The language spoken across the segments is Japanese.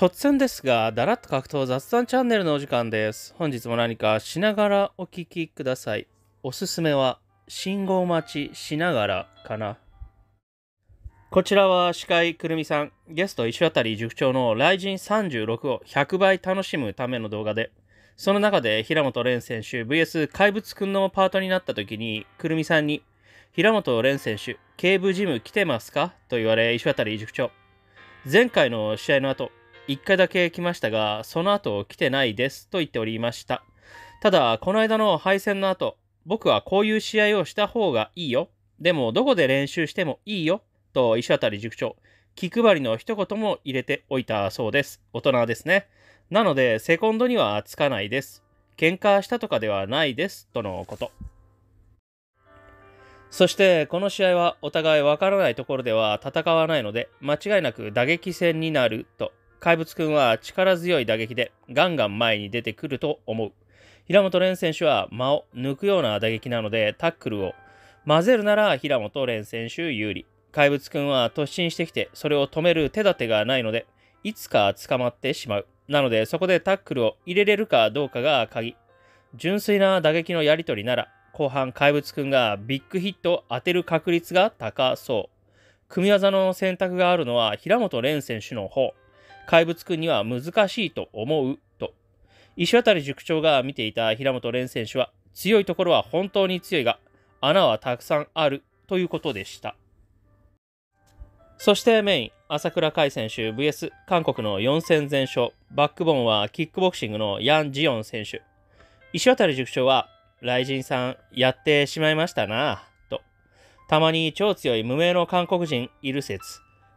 突然ですが、だらっと格闘雑談チャンネルのお時間です。本日も何かしながらお聞きください。おすすめは、信号待ちしながらかな。こちらは司会くるみさん、ゲスト石渡塾長の雷神36を100倍楽しむための動画で、その中で平本蓮選手 VS 怪物くんのパートになった時に、くるみさんに、平本蓮選手、警部ジム来てますかと言われ、石渡塾長。前回の試合の後、1回だけ来ましたが、その後来てないですと言っておりました。ただ、この間の敗戦の後、僕はこういう試合をした方がいいよ。でも、どこで練習してもいいよ。と、石渡塾長、気配りの一言も入れておいたそうです。大人ですね。なので、セコンドにはつかないです。喧嘩したとかではないです。とのこと。そして、この試合はお互いわからないところでは戦わないので、間違いなく打撃戦になると怪物くんは力強い打撃でガンガン前に出てくると思う。平本蓮選手は間を抜くような打撃なのでタックルを混ぜるなら平本蓮選手有利。怪物くんは突進してきてそれを止める手立てがないのでいつか捕まってしまう。なのでそこでタックルを入れれるかどうかが鍵。純粋な打撃のやり取りなら後半怪物くんがビッグヒットを当てる確率が高そう。組み技の選択があるのは平本蓮選手の方。怪物くんには難しいと思うと。石渡塾長が見ていた平本蓮選手は、強いところは本当に強いが、穴はたくさんあるということでした。そしてメイン、朝倉海選手 VS 韓国の4戦全勝、バックボーンはキックボクシングのヤン・ジヨン選手。石渡塾長は、雷神さんやってしまいましたなと。たまに超強い無名の韓国人いる説。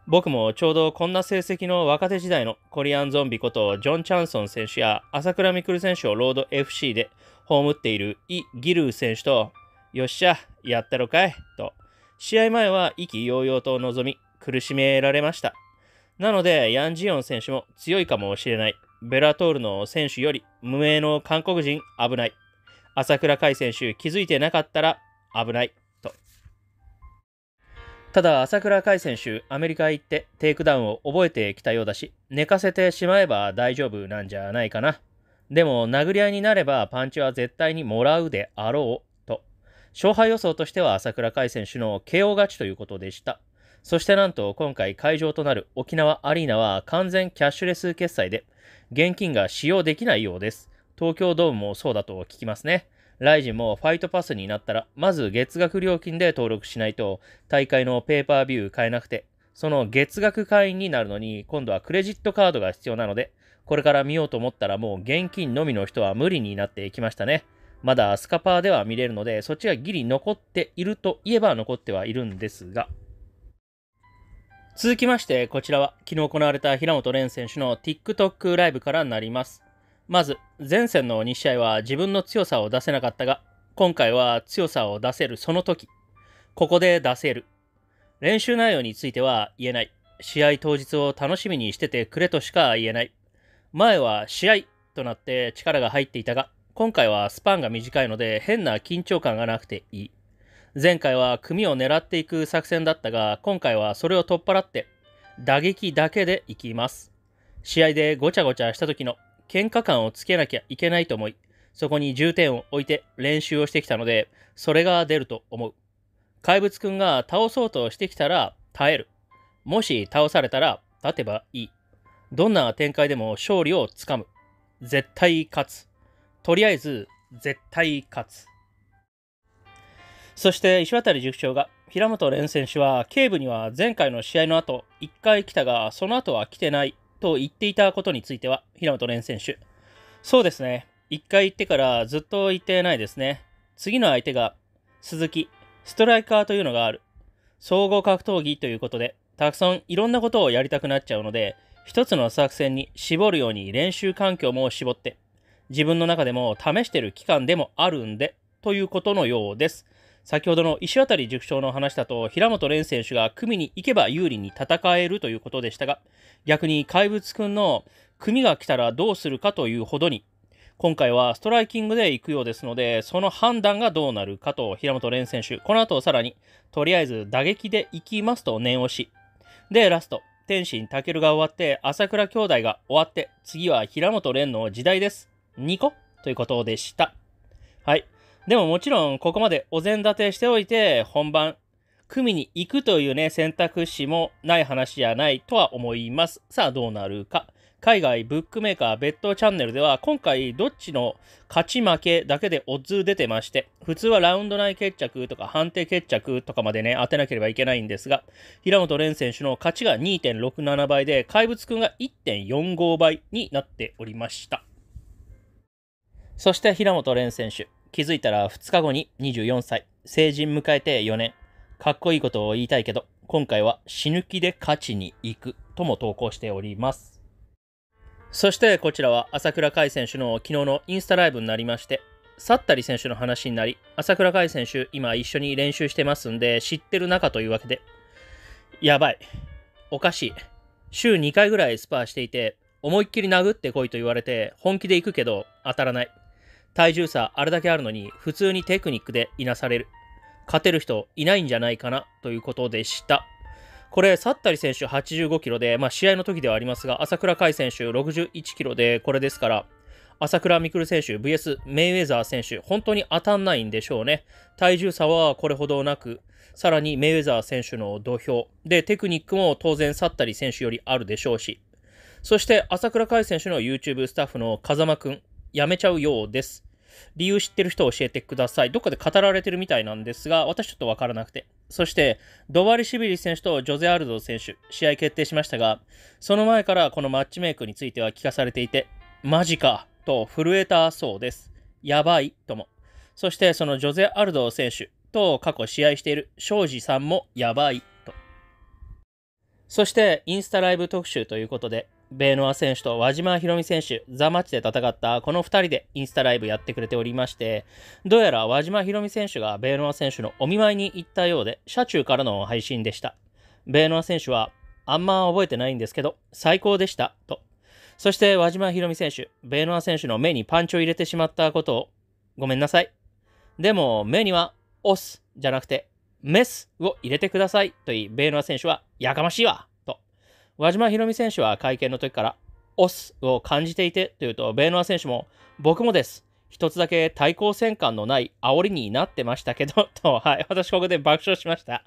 僕もちょうどこんな成績の若手時代のコリアンゾンビことジョン・チャンソン選手や朝倉未来選手をロード FC で葬っているイ・ギルー選手と、よっしゃ、やったろかい、と、試合前は意気揚々と臨み、苦しめられました。なので、ヤン・ジヨン選手も強いかもしれない。ベラトールの選手より無名の韓国人危ない。朝倉海選手気づいてなかったら危ない。ただ、朝倉海選手、アメリカへ行ってテイクダウンを覚えてきたようだし、寝かせてしまえば大丈夫なんじゃないかな。でも、殴り合いになればパンチは絶対にもらうであろう、と。勝敗予想としては朝倉海選手の KO 勝ちということでした。そしてなんと今回会場となる沖縄アリーナは完全キャッシュレス決済で現金が使用できないようです。東京ドームもそうだと聞きますね。ライジンもファイトパスになったら、まず月額料金で登録しないと、大会のペーパービュー買えなくて、その月額会員になるのに、今度はクレジットカードが必要なので、これから見ようと思ったらもう現金のみの人は無理になっていきましたね。まだスカパーでは見れるので、そっちがギリ残っているといえば残ってはいるんですが。続きまして、こちらは昨日行われた平本蓮選手の TikTok ライブからになります。まず、前線の2試合は自分の強さを出せなかったが、今回は強さを出せるその時、ここで出せる。練習内容については言えない。試合当日を楽しみにしててくれとしか言えない。前は試合となって力が入っていたが、今回はスパンが短いので変な緊張感がなくていい。前回は組を狙っていく作戦だったが、今回はそれを取っ払って、打撃だけでいきます。試合でごちゃごちゃした時の喧嘩感をつけなきゃいけないと思い、そこに重点を置いて練習をしてきたので、それが出ると思う。怪物くんが倒そうとしてきたら耐える。もし倒されたら立てばいい。どんな展開でも勝利をつかむ。絶対勝つ。とりあえず絶対勝つ。そして石渡塾長が平本蓮選手は警部には前回の試合の後1回来たがその後は来てないと言っていたことについては、平本蓮選手。そうですね。1回行ってからずっと行ってないですね。次の相手が、鈴木、ストライカーというのがある。総合格闘技ということで、たくさんいろんなことをやりたくなっちゃうので、一つの作戦に絞るように練習環境も絞って、自分の中でも試してる期間でもあるんで、ということのようです。先ほどの石渡塾長の話だと、平本蓮選手が組に行けば有利に戦えるということでしたが、逆に怪物くんの組が来たらどうするかというほどに、今回はストライキングで行くようですので、その判断がどうなるかと、平本蓮選手、この後さらに、とりあえず打撃で行きますと念押し。で、ラスト、天心健が終わって、朝倉兄弟が終わって、次は平本蓮の時代です。2個ということでした。はい。でももちろん、ここまでお膳立てしておいて、本番、組に行くというね、選択肢もない話じゃないとは思います。さあ、どうなるか。海外ブックメーカー別途チャンネルでは、今回どっちの勝ち負けだけでオッズ出てまして、普通はラウンド内決着とか判定決着とかまでね、当てなければいけないんですが、平本蓮選手の勝ちが2.67倍で、怪物くんが1.45倍になっておりました。そして平本蓮選手、気づいたら2日後に24歳、成人迎えて4年。かっこいいことを言いたいけど、今回は死ぬ気で勝ちに行くとも投稿しております。そしてこちらは朝倉海選手の昨日のインスタライブになりまして、去ったり選手の話になり、朝倉海選手今一緒に練習してますんで知ってる仲というわけで、やばい。おかしい。週2回ぐらいスパーしていて、思いっきり殴ってこいと言われて本気で行くけど当たらない。体重差あれだけあるのに普通にテクニックでいなされる勝てる人いないんじゃないかなということでしたこれ、サッタリ選手85キロで、まあ、試合の時ではありますが、朝倉海選手61キロで、これですから、朝倉未来選手 VS メイウェザー選手、本当に当たんないんでしょうね。体重差はこれほどなく、さらにメイウェザー選手の土俵、で、テクニックも当然サッタリ選手よりあるでしょうし、そして朝倉海選手の YouTube スタッフの風間くん、やめちゃうようです。理由知ってる人教えてください。どっかで語られてるみたいなんですが、私ちょっとわからなくて。そして、ドバリシビリ選手とジョゼ・アルド選手、試合決定しましたが、その前からこのマッチメイクについては聞かされていて、マジかと震えたそうです。やばいとも。そして、そのジョゼ・アルド選手と過去試合している庄司さんもやばいと。そして、インスタライブ特集ということで、ベーノア選手と輪島ひろみ選手、ザ・マッチで戦ったこの2人でインスタライブやってくれておりまして、どうやら輪島ひろみ選手がベーノア選手のお見舞いに行ったようで、車中からの配信でした。ベーノア選手は、あんま覚えてないんですけど、最高でした、と。そして輪島ひろみ選手、ベーノア選手の目にパンチを入れてしまったことを、ごめんなさい。でも、目には、オスじゃなくて、メスを入れてくださいと言い、ベーノア選手は、やかましいわ輪島宏美選手は会見の時から、オスを感じていてというと、ベーノア選手も、僕もです。一つだけ対抗戦感のない煽りになってましたけど、と、はい、私ここで爆笑しました。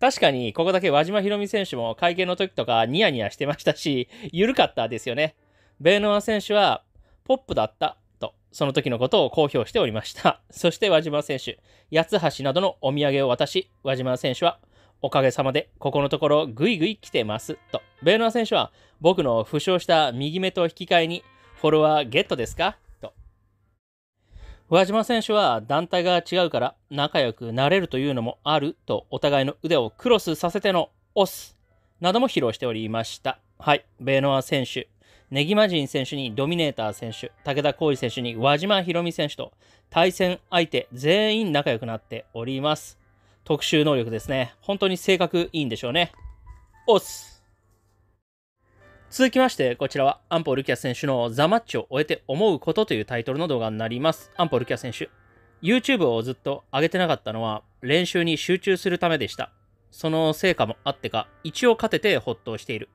確かに、ここだけ輪島宏美選手も会見の時とかニヤニヤしてましたし、緩かったですよね。ベーノア選手は、ポップだったと、その時のことを公表しておりました。そして輪島選手、八橋などのお土産を渡し、輪島選手は、おかげさまで、ここのところぐいぐい来てます。と、ベーノー選手は僕の負傷した右目と引き換えにフォロワーゲットですかと。宇和島選手は団体が違うから仲良くなれるというのもあるとお互いの腕をクロスさせてのオスなども披露しておりました。はい、ベーノア選手、ネギマジン選手にドミネーター選手、武田浩二選手に輪島博美選手と対戦相手全員仲良くなっております。特殊能力ですね。本当に性格いいんでしょうね。オス続きまして、こちらはアンポ・ルキア選手のザ・マッチを終えて思うことというタイトルの動画になります。アンポ・ルキア選手。YouTube をずっと上げてなかったのは練習に集中するためでした。その成果もあってか、一応勝ててほっとしている。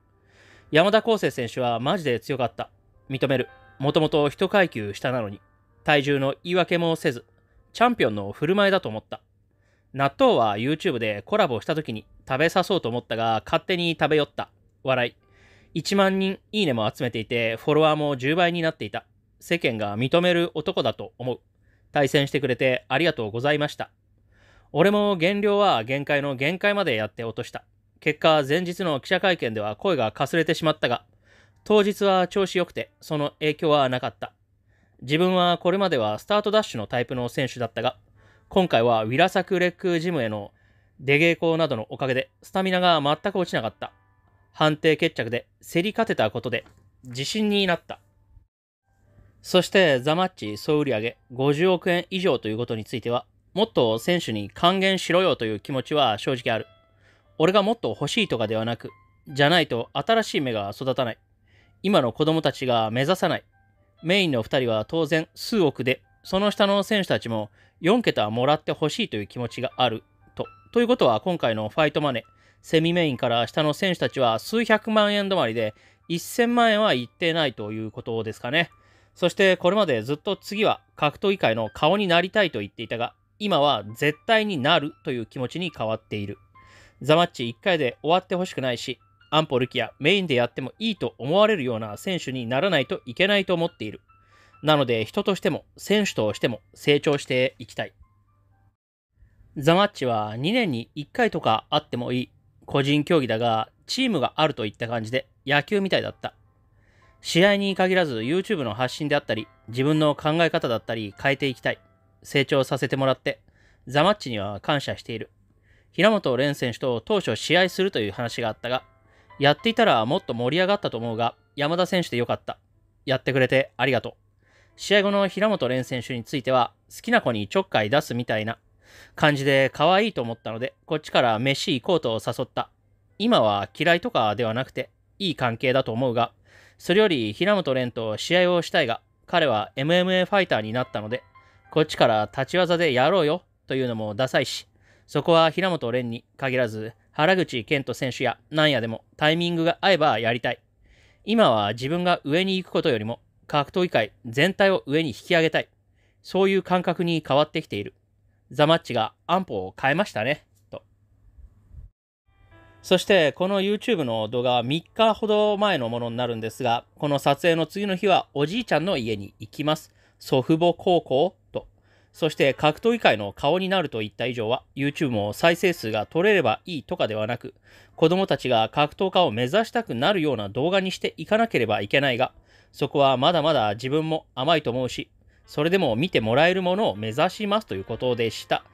山田康生選手はマジで強かった。認める。もともと一階級下なのに、体重の言い訳もせず、チャンピオンの振る舞いだと思った。納豆は YouTube でコラボした時に食べさそうと思ったが、勝手に食べよった。笑い。1万人いいねも集めていて、フォロワーも10倍になっていた。世間が認める男だと思う。対戦してくれてありがとうございました。俺も減量は限界の限界までやって落とした。結果、前日の記者会見では声がかすれてしまったが、当日は調子良くて、その影響はなかった。自分はこれまではスタートダッシュのタイプの選手だったが、今回はウィラサクレックジムへの出稽古などのおかげでスタミナが全く落ちなかった。判定決着で競り勝てたことで自信になった。そしてザマッチ総売上50億円以上ということについては、もっと選手に還元しろよという気持ちは正直ある。俺がもっと欲しいとかではなく、じゃないと新しい芽が育たない。今の子供たちが目指さない。メインの2人は当然数億で、その下の選手たちも4桁はもらってほしいという気持ちがあると。ということは今回のファイトマネー、セミメインから下の選手たちは数百万円止まりで1000万円はいってないということですかね。そしてこれまでずっと次は格闘技界の顔になりたいと言っていたが、今は絶対になるという気持ちに変わっている。ザマッチ1回で終わってほしくないし、アンポルキアメインでやってもいいと思われるような選手にならないといけないと思っている。なので人としても選手としても成長していきたい。ザマッチは2年に1回とかあってもいい。個人競技だが、チームがあるといった感じで野球みたいだった。試合に限らず YouTube の発信であったり、自分の考え方だったり変えていきたい。成長させてもらって、ザマッチには感謝している。平本蓮選手と当初試合するという話があったが、やっていたらもっと盛り上がったと思うが、山田選手でよかった。やってくれてありがとう。試合後の平本蓮選手については、好きな子にちょっかい出すみたいな感じで可愛いと思ったので、こっちから飯行こうと誘った。今は嫌いとかではなくて、いい関係だと思うが、それより平本蓮と試合をしたいが、彼は MMA ファイターになったので、こっちから立ち技でやろうよというのもダサいし、そこは平本蓮に限らず、原口健人選手やなんやでもタイミングが合えばやりたい。今は自分が上に行くことよりも格闘技界全体を上に引き上げたい。そういう感覚に変わってきている。ザマッチが安保を変えましたね。と。そして、この YouTube の動画は3日ほど前のものになるんですが、この撮影の次の日はおじいちゃんの家に行きます。祖父母高校と。そして格闘技界の顔になるといった以上は YouTube も再生数が取れればいいとかではなく子供たちが格闘家を目指したくなるような動画にしていかなければいけないがそこはまだまだ自分も甘いと思うし、それでも見てもらえるものを目指しますということでした。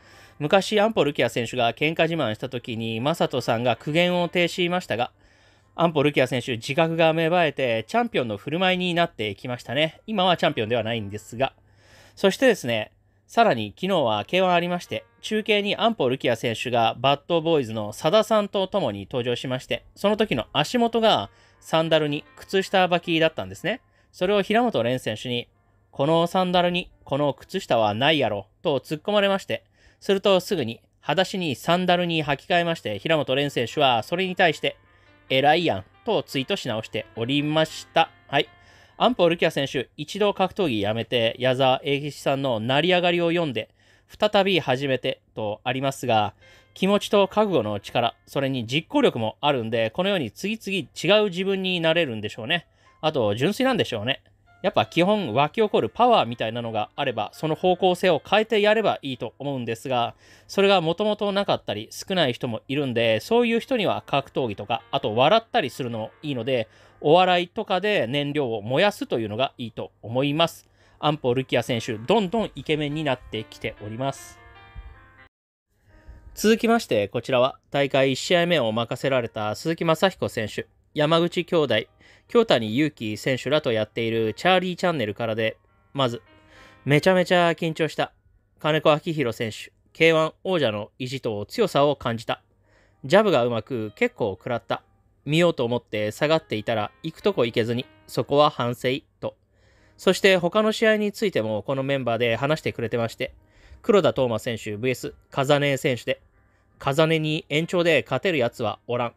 昔、アンポルキア選手が喧嘩自慢した時に、マサトさんが苦言を呈しましたが、アンポルキア選手、自覚が芽生えて、チャンピオンの振る舞いになってきましたね。今はチャンピオンではないんですが。そしてですね、さらに昨日は K1 ありまして、中継にアンポルキア選手がバッドボーイズのサダさんと共に登場しまして、その時の足元がサンダルに靴下履きだったんですね。それを平本蓮選手に、このサンダルにこの靴下はないやろ、と突っ込まれまして、するとすぐに、裸足にサンダルに履き替えまして、平本蓮選手はそれに対して、偉いやん、とツイートし直しておりました。はい。アンポルキア選手、一度格闘技やめて、矢沢永吉さんの成り上がりを読んで、再び始めてとありますが、気持ちと覚悟の力、それに実行力もあるんで、このように次々違う自分になれるんでしょうね。あと、純粋なんでしょうね。やっぱ基本湧き起こるパワーみたいなのがあれば、その方向性を変えてやればいいと思うんですが、それがもともとなかったり少ない人もいるんで、そういう人には格闘技とか、あと笑ったりするのもいいので、お笑いとかで燃料を燃やすというのがいいと思います。安保ルキア選手、どんどんイケメンになってきております。続きまして、こちらは大会1試合目を任せられた鈴木正彦選手、山口兄弟、京谷祐希選手らとやっているチャーリーチャンネルからで、まず、めちゃめちゃ緊張した。金子明宏選手、K1 王者の意地と強さを感じた。ジャブがうまく結構食らった。見ようと思って下がっていたら行くとこ行けずに、そこは反省と。そして他の試合についてもこのメンバーで話してくれてまして、黒田斗真選手 VS 風根選手で、風根に延長で勝てるやつはおらん。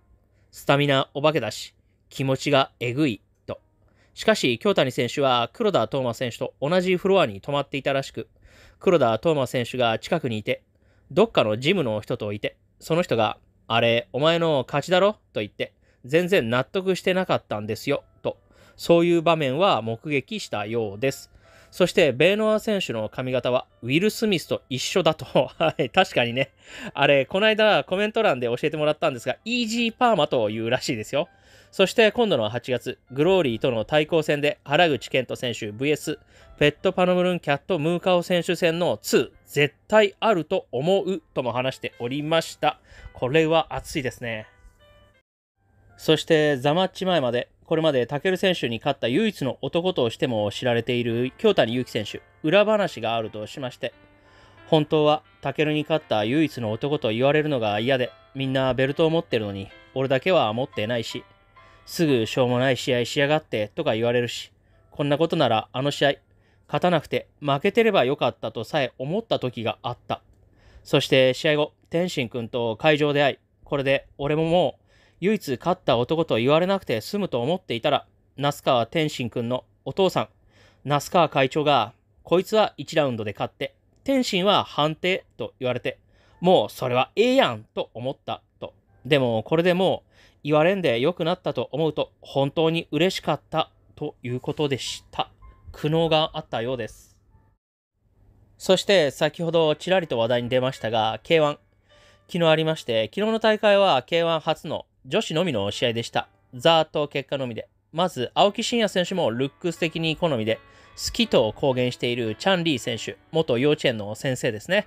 スタミナお化けだし、気持ちがえぐい、と。しかし、京谷選手は黒田斗真選手と同じフロアに泊まっていたらしく、黒田斗真選手が近くにいて、どっかのジムの人といて、その人が、あれ、お前の勝ちだろと言って、全然納得してなかったんですよ、そういう場面は目撃したようです。そして、ベーノア選手の髪型はウィル・スミスと一緒だと。はい、確かにね。あれ、この間コメント欄で教えてもらったんですが、イージーパーマというらしいですよ。そして今度の8月、グローリーとの対抗戦で原口健人選手 VS ペットパノムルンキャットムーカオ選手戦の2、絶対あると思うとも話しておりました。これは熱いですね。そしてザマッチ前までこれまでタケル選手に勝った唯一の男としても知られている京谷祐希選手、裏話があるとしまして、本当はタケルに勝った唯一の男と言われるのが嫌で、みんなベルトを持ってるのに、俺だけは持ってないし、すぐしょうもない試合しやがってとか言われるし、こんなことならあの試合、勝たなくて負けてればよかったとさえ思った時があった。そして試合後、天心君と会場で会い、これで俺ももう唯一勝った男と言われなくて済むと思っていたら、那須川天心君のお父さん、那須川会長が、こいつは1ラウンドで勝って、天心は判定と言われて、もうそれはええやんと思ったと。でもこれでもう言われんで良くなったと思うと本当に嬉しかったということでした。苦悩があったようです。そして先ほどちらりと話題に出ましたが K1 昨日ありまして昨日の大会は K1 初の女子のみの試合でした。ざーっと結果のみで。まず、青木真也選手もルックス的に好みで、好きと公言しているチャン・リー選手、元幼稚園の先生ですね。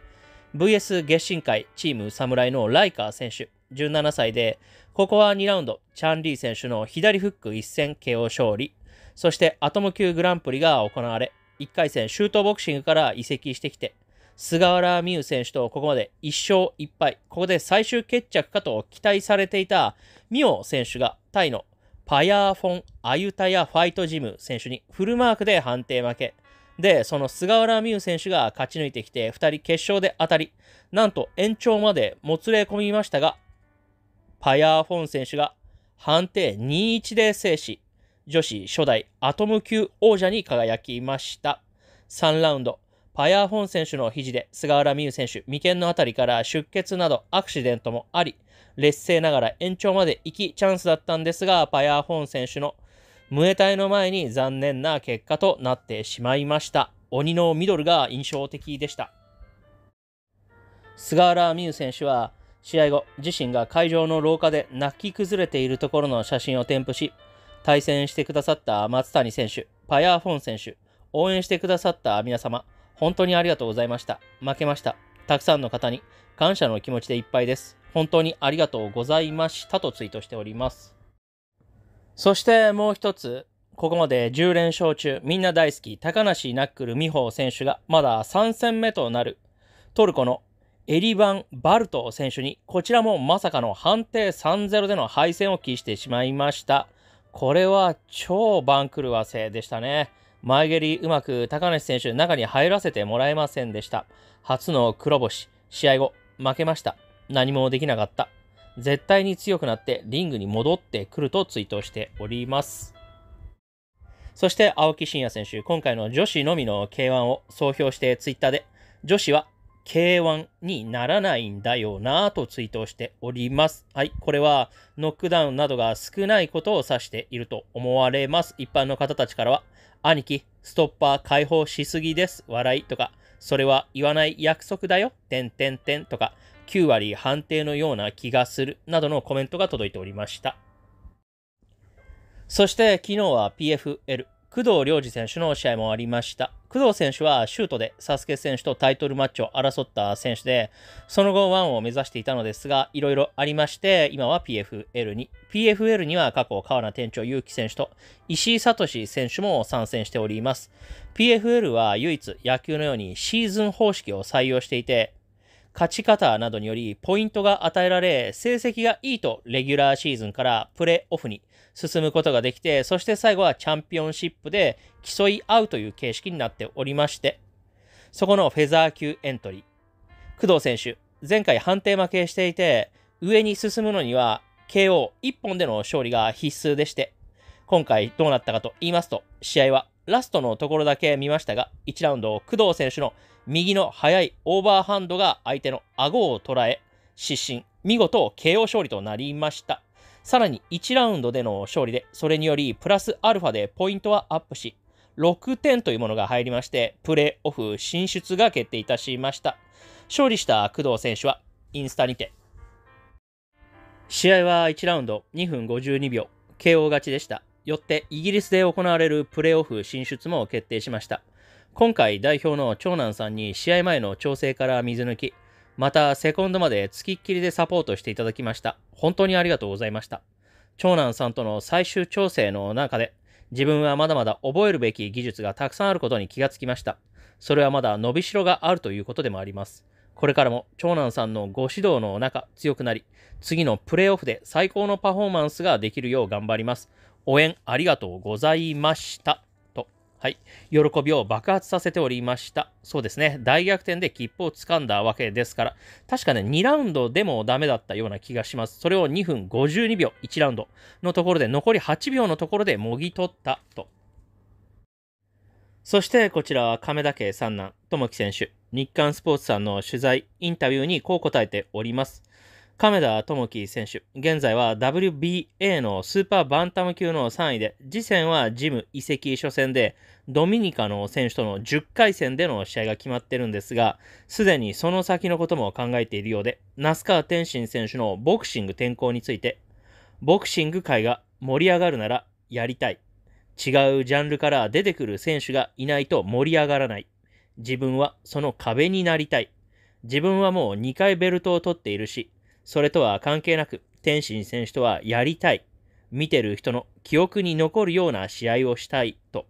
VS 月進会チーム侍のライカー選手、17歳で、ここは2ラウンド、チャン・リー選手の左フック一戦 KO 勝利。そして、アトム級グランプリが行われ、1回戦シュートボクシングから移籍してきて、菅原美優選手とここまで1勝1敗、ここで最終決着かと期待されていた美桜選手がタイのパヤーフォン・アユタヤ・ファイトジム選手にフルマークで判定負け。で、その菅原美優選手が勝ち抜いてきて、2人決勝で当たり、なんと延長までもつれ込みましたが、パヤーフォン選手が判定2-1で制し、女子初代アトム級王者に輝きました。3ラウンド。ヤーォン選手の肘で菅原美優選手、眉間の辺りから出血などアクシデントもあり、劣勢ながら延長まで行きチャンスだったんですが、パヤーホン選手のムエタイの前に残念な結果となってしまいました。鬼のミドルが印象的でした。菅原美優選手は試合後、自身が会場の廊下で泣き崩れているところの写真を添付し、対戦してくださった松谷選手、パヤーフォン選手、応援してくださった皆様、本当にありがとうございました。負けました。たくさんの方に感謝の気持ちでいっぱいです。本当にありがとうございましたとツイートしております。そしてもう一つ、ここまで10連勝中、みんな大好き、高梨ナックル美穂選手がまだ3戦目となるトルコのエリバン・バルト選手に、こちらもまさかの判定3-0での敗戦を期してしまいました。これは超番狂わせでしたね。前蹴りうまく高梨選手中に入らせてもらえませんでした。初の黒星。試合後、負けました。何もできなかった。絶対に強くなってリングに戻ってくるとツイートしております。そして青木真也選手、今回の女子のみの K1 を総評してツイッターで、女子は K1 にならないんだよなぁとツイートしております。はい、これはノックダウンなどが少ないことを指していると思われます。一般の方たちからは兄貴、ストッパー解放しすぎです、笑いとか、それは言わない約束だよ、てんてんてんとか、9割判定のような気がする、などのコメントが届いておりました。そして昨日は PFL、工藤良二選手の試合もありました。工藤選手はシュートでサスケ選手とタイトルマッチを争った選手で、その後1を目指していたのですが、いろいろありまして、今は PFL に。PFL には過去川名店長祐希選手と石井聡選手も参戦しております。PFL は唯一野球のようにシーズン方式を採用していて、勝ち方などによりポイントが与えられ、成績がいいとレギュラーシーズンからプレーオフに進むことができて、そして最後はチャンピオンシップで競い合うという形式になっておりまして、そこのフェザー級エントリー。工藤選手、前回判定負けしていて、上に進むのには KO1 本での勝利が必須でして、今回どうなったかと言いますと、試合はラストのところだけ見ましたが、1ラウンド、工藤選手の右の速いオーバーハンドが相手の顎を捉え、失神、見事 KO 勝利となりました。さらに1ラウンドでの勝利で、それによりプラスアルファでポイントはアップし、6点というものが入りまして、プレーオフ進出が決定いたしました。勝利した工藤選手は、インスタにて、試合は1ラウンド2分52秒、KO 勝ちでした。よってイギリスで行われるプレーオフ進出も決定しました。今回代表の長男さんに試合前の調整から水抜き、またセコンドまで付きっきりでサポートしていただきました。本当にありがとうございました。長男さんとの最終調整の中で、自分はまだまだ覚えるべき技術がたくさんあることに気がつきました。それはまだ伸びしろがあるということでもあります。これからも長男さんのご指導の中強くなり、次のプレーオフで最高のパフォーマンスができるよう頑張ります。応援ありがとうございました。と、はい。喜びを爆発させておりました。そうですね。大逆転で切符をつかんだわけですから、確かね、2ラウンドでもダメだったような気がします。それを2分52秒、1ラウンドのところで、残り8秒のところでもぎ取ったと。そしてこちらは亀田家三男、智樹選手、日刊スポーツさんの取材、インタビューにこう答えております。亀田智樹選手、現在は WBA のスーパーバンタム級の3位で、次戦はジム移籍初戦で、ドミニカの選手との10回戦での試合が決まってるんですが、すでにその先のことも考えているようで、那須川天心選手のボクシング転向について、ボクシング界が盛り上がるならやりたい。違うジャンルから出てくる選手がいないと盛り上がらない。自分はその壁になりたい。自分はもう2回ベルトを取っているし、それとは関係なく、天心選手とはやりたい、見てる人の記憶に残るような試合をしたいと、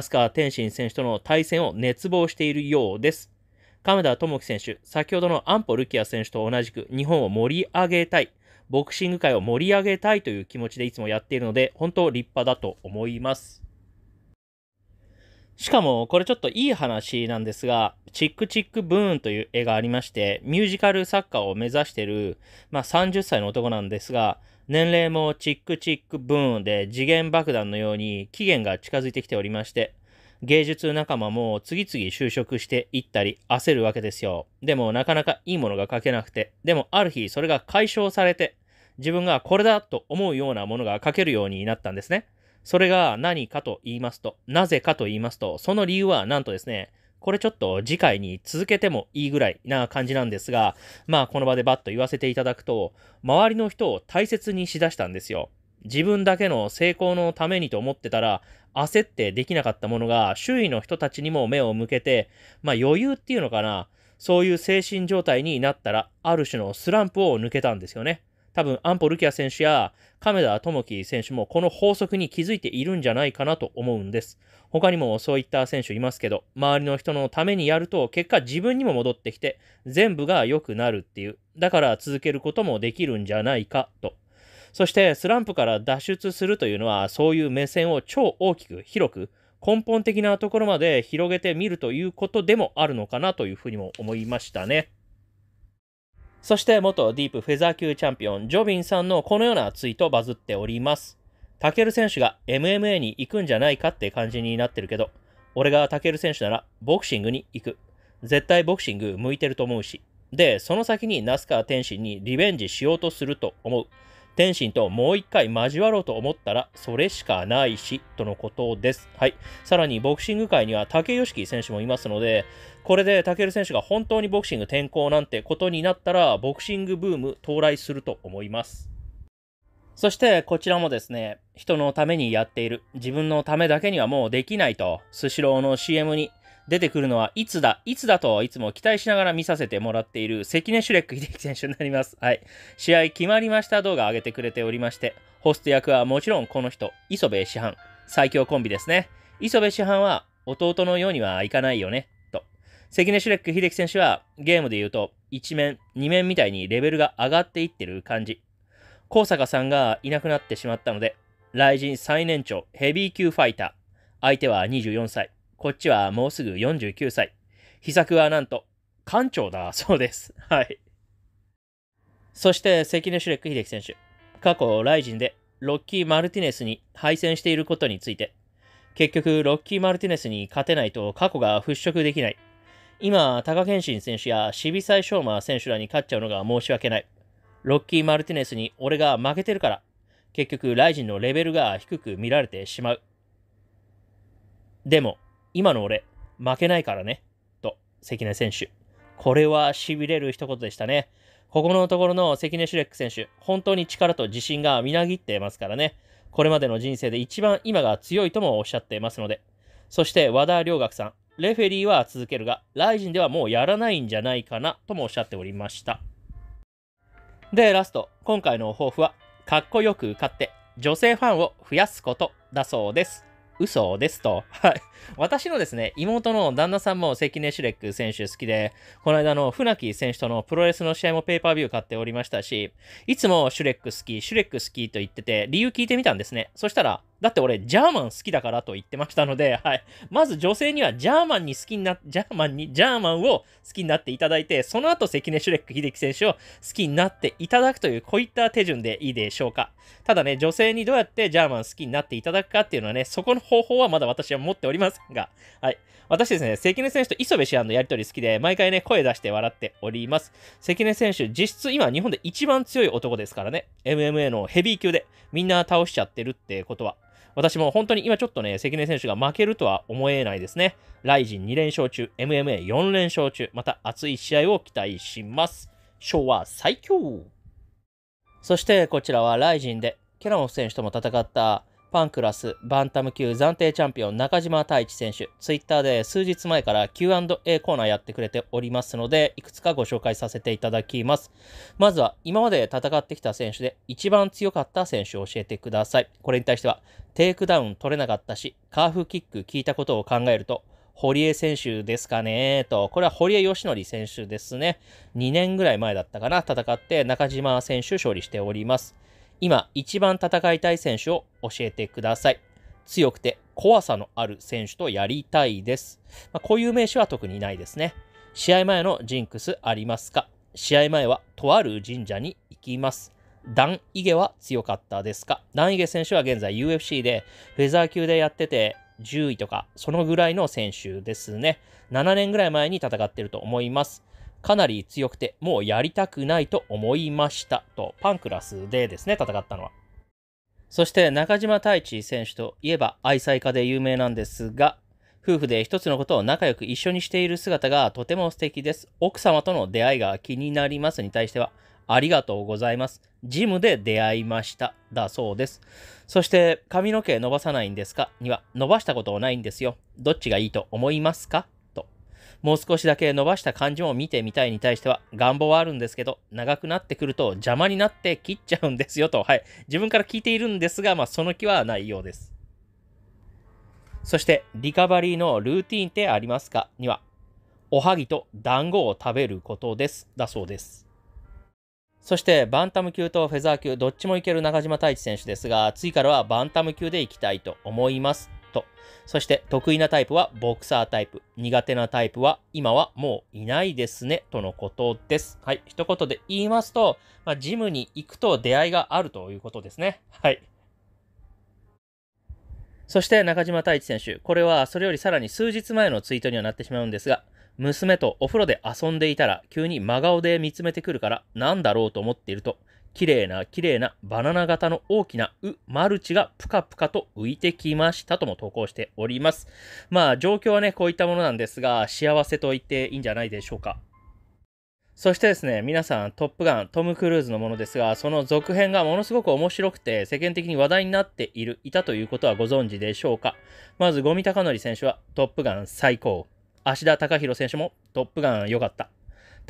スカは天心選手との対戦を熱望しているようです。亀田智樹選手、先ほどの安保ルキア選手と同じく日本を盛り上げたい、ボクシング界を盛り上げたいという気持ちでいつもやっているので、本当立派だと思います。しかも、これちょっといい話なんですが、チックチックブーンという絵がありまして、ミュージカル作家を目指してる、まあ、30歳の男なんですが、年齢もチックチックブーンで次元爆弾のように期限が近づいてきておりまして、芸術仲間も次々就職していったり焦るわけですよ。でもなかなかいいものが書けなくて、でもある日それが解消されて、自分がこれだと思うようなものが書けるようになったんですね。それが何かと言いますと、なぜかと言いますと、その理由はなんとですね、これちょっと次回に続けてもいいぐらいな感じなんですが、まあこの場でバッと言わせていただくと、周りの人を大切にしだしたんですよ。自分だけの成功のためにと思ってたら、焦ってできなかったものが、周囲の人たちにも目を向けて、まあ余裕っていうのかな、そういう精神状態になったら、ある種のスランプを抜けたんですよね。多分安保ルキア選手や亀田智樹選手もこの法則に気づいているんじゃないかなと思うんです。他にもそういった選手いますけど、周りの人のためにやると結果自分にも戻ってきて全部が良くなるっていう。だから続けることもできるんじゃないかと。そしてスランプから脱出するというのはそういう目線を超大きく広く根本的なところまで広げてみるということでもあるのかなというふうにも思いましたね。そして元ディープフェザー級チャンピオン、ジョビンさんのこのようなツイートバズっております。タケル選手が MMA に行くんじゃないかって感じになってるけど、俺がタケル選手ならボクシングに行く。絶対ボクシング向いてると思うし。で、その先にスカー天心にリベンジしようとすると思う。天心ともう一回交わろうと思ったら、それしかないし、とのことです。はい。さらに、ボクシング界には武良樹選手もいますので、これで武尊選手が本当にボクシング転向なんてことになったら、ボクシングブーム到来すると思います。そしてこちらもですね、人のためにやっている、自分のためだけにはもうできないと、スシローの CM に出てくるのは、いつだ、いつだといつも期待しながら見させてもらっている関根シュレック秀樹選手になります。はい。試合決まりました動画上げてくれておりまして、ホスト役はもちろんこの人、磯部師範。最強コンビですね。磯部師範は弟のようにはいかないよね、と。関根シュレック秀樹選手はゲームで言うと、1面、2面みたいにレベルが上がっていってる感じ。高坂さんがいなくなってしまったので、雷神最年長ヘビー級ファイター。相手は24歳。こっちはもうすぐ49歳。秘策はなんと、館長だそうです。はい。そして、関根シュレック秀樹選手。過去、ライジンでロッキー・マルティネスに敗戦していることについて、結局、ロッキー・マルティネスに勝てないと過去が払拭できない。今、貴健心選手や渋沢昌磨選手らに勝っちゃうのが申し訳ない。ロッキー・マルティネスに俺が負けてるから、結局、ライジンのレベルが低く見られてしまう。でも、今の俺、負けないからね。と、関根選手。これは痺れる一言でしたね。ここのところの関根シュレック選手、本当に力と自信がみなぎってますからね。これまでの人生で一番今が強いともおっしゃってますので。そして和田良学さん、レフェリーは続けるが、ライジンではもうやらないんじゃないかなともおっしゃっておりました。で、ラスト、今回の抱負は、かっこよく勝って、女性ファンを増やすことだそうです。嘘ですと。はい。私のですね、妹の旦那さんも関根シュレック選手好きで、この間の船木選手とのプロレスの試合もペーパービュー買っておりましたし、いつもシュレック好き、シュレック好きと言ってて、理由聞いてみたんですね。そしたら、だって俺、ジャーマン好きだからと言ってましたので、はい。まず女性にはジャーマンに好きにな、ジャーマンに、ジャーマンを好きになっていただいて、その後、関根シュレック秀樹選手を好きになっていただくという、こういった手順でいいでしょうか。ただね、女性にどうやってジャーマン好きになっていただくかっていうのはね、そこの方法はまだ私は持っておりませんが、はい。私ですね、関根選手と磯部シアンのやりとり好きで、毎回ね、声出して笑っております。関根選手、実質今日本で一番強い男ですからね、MMA のヘビー級でみんな倒しちゃってるってことは。私も本当に今ちょっとね、関根選手が負けるとは思えないですね。ライジン2連勝中、MMA4 連勝中、また熱い試合を期待します。昭和最強そしてこちらはライジンで、ケラモフ選手とも戦ったパンクラス、バンタム級暫定チャンピオン中島太一選手、ツイッターで数日前から Q&A コーナーやってくれておりますので、いくつかご紹介させていただきます。まずは、今まで戦ってきた選手で一番強かった選手を教えてください。これに対しては、テイクダウン取れなかったし、カーフキック聞いたことを考えると、堀江選手ですかねと、これは堀江義則選手ですね。2年ぐらい前だったかな、戦って中島選手勝利しております。今一番戦いたい選手を教えてください。強くて怖さのある選手とやりたいです。まあ、こういう名詞は特にないですね。試合前のジンクスありますか試合前はとある神社に行きます。ダン・イゲは強かったですかダン・イゲ選手は現在 UFC でフェザー級でやってて10位とかそのぐらいの選手ですね。7年ぐらい前に戦ってると思います。かなり強くて、もうやりたくないと思いましたと、パンクラスでですね、戦ったのは。そして中島太一選手といえば愛妻家で有名なんですが、夫婦で一つのことを仲良く一緒にしている姿がとても素敵です。奥様との出会いが気になりますに対しては、ありがとうございます。ジムで出会いました。だそうです。そして、髪の毛伸ばさないんですかには、伸ばしたことないんですよ。どっちがいいと思いますかもう少しだけ伸ばした感じも見てみたいに対しては、願望はあるんですけど、長くなってくると邪魔になって切っちゃうんですよと、はい。自分から聞いているんですが、まあ、その気はないようです。そして、リカバリーのルーティーンってありますかには、おはぎと団子を食べることです。だそうです。そして、バンタム級とフェザー級、どっちもいける中島太一選手ですが、次からはバンタム級でいきたいと思いますト。そして得意なタイプはボクサータイプ。苦手なタイプは今はもういないですね。とのことです。はい。一言で言いますと、まあ、ジムに行くと出会いがあるということですね。はい。そして中島太一選手。これはそれよりさらに数日前のツイートにはなってしまうんですが、娘とお風呂で遊んでいたら急に真顔で見つめてくるからなんだろうと思っていると綺麗な綺麗なバナナ型の大きなウマルチがぷかぷかと浮いてきましたとも投稿しております。まあ状況はね、こういったものなんですが、幸せと言っていいんじゃないでしょうか。そしてですね、皆さん、トップガン、トム・クルーズのものですが、その続編がものすごく面白くて、世間的に話題になっている、いたということはご存知でしょうか。まず、五味隆則選手は、トップガン最高。芦田隆弘選手も、トップガン良かった。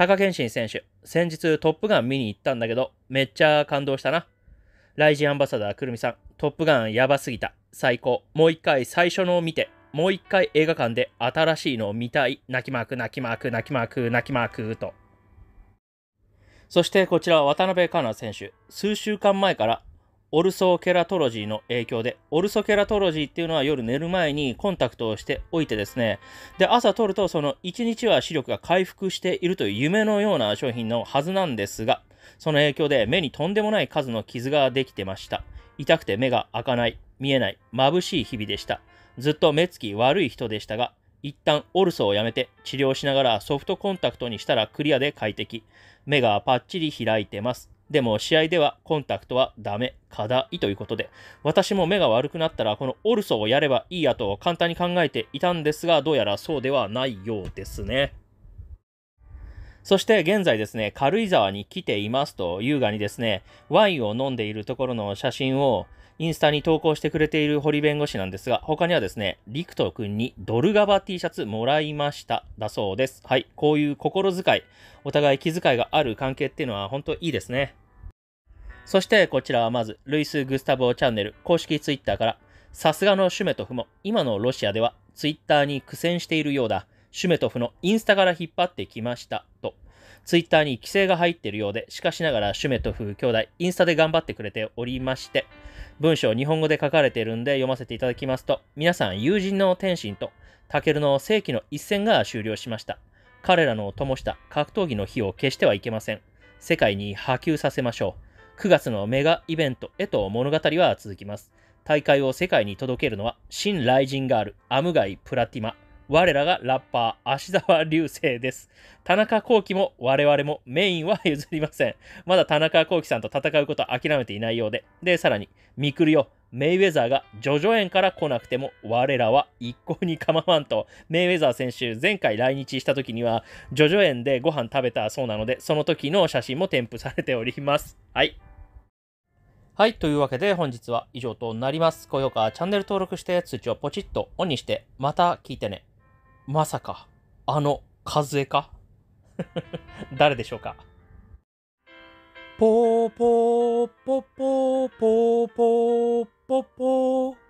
高健信選手、先日トップガン見に行ったんだけど、めっちゃ感動したな。ライジンアンバサダーくるみさん、トップガンやばすぎた。最高。もう一回最初のを見て、もう一回映画館で新しいのを見たい。泣きマーク、泣きマーク、泣きマーク、泣きマーク、と。そしてこちら渡辺香奈選手、数週間前からオルソケラトロジーの影響で、オルソケラトロジーっていうのは夜寝る前にコンタクトをしておいてですね、で、朝取るとその1日は視力が回復しているという夢のような商品のはずなんですが、その影響で目にとんでもない数の傷ができてました。痛くて目が開かない、見えない、眩しい日々でした。ずっと目つき悪い人でしたが、一旦オルソをやめて治療しながらソフトコンタクトにしたらクリアで快適。目がパッチリ開いてます。でも試合ではコンタクトはダメ、課題ということで、私も目が悪くなったらこのオルソをやればいいやと簡単に考えていたんですが、どうやらそうではないようですね。そして現在ですね、軽井沢に来ていますと優雅にですね、ワインを飲んでいるところの写真をインスタに投稿してくれている堀弁護士なんですが、他にはですね、リクト君にドルガバ T シャツもらいました。だそうです。はい。こういう心遣い、お互い気遣いがある関係っていうのは本当いいですね。そしてこちらはまず、ルイス・グスタボーチャンネル公式ツイッターから、さすがのシュメトフも今のロシアではツイッターに苦戦しているようだ。シュメトフのインスタから引っ張ってきましたと。ツイッターに規制が入っているようで、しかしながらシュメトフ兄弟、インスタで頑張ってくれておりまして、文章日本語で書かれているんで読ませていただきますと、皆さん友人の天心とタケルの世紀の一戦が終了しました。彼らの灯した格闘技の火を消してはいけません。世界に波及させましょう。9月のメガイベントへと物語は続きます。大会を世界に届けるのは、新ライジンガール、アムガイ・プラティマ。我らがラッパー、芦沢流星です。田中幸喜も我々もメインは譲りません。まだ田中幸喜さんと戦うことは諦めていないようで。で、さらに、みくるよ、メイウェザーがジョジョ園から来なくても我らは一向に構わんと、メイウェザー選手前回来日した時にはジョジョ園でご飯食べたそうなので、その時の写真も添付されております。はい。はい。というわけで本日は以上となります。高評価、チャンネル登録して通知をポチッとオンにして、また聞いてね。まさか、あの、和江か 誰でしょうかポーポーポポーポーポーポぽ